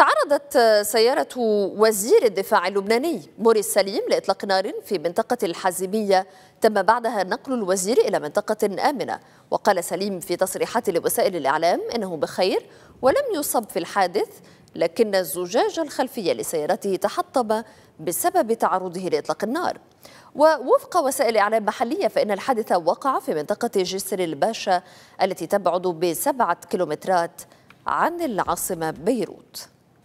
تعرضت سيارة وزير الدفاع اللبناني موري سليم لإطلاق نار في منطقة الحازمية تم بعدها نقل الوزير إلى منطقة آمنة وقال سليم في تصريحات لوسائل الإعلام أنه بخير ولم يصب في الحادث لكن الزجاج الخلفي لسيارته تحطم بسبب تعرضه لإطلاق النار ووفق وسائل إعلام محلية فإن الحادث وقع في منطقة جسر الباشا التي تبعد بسبعة كيلومترات عن العاصمة بيروت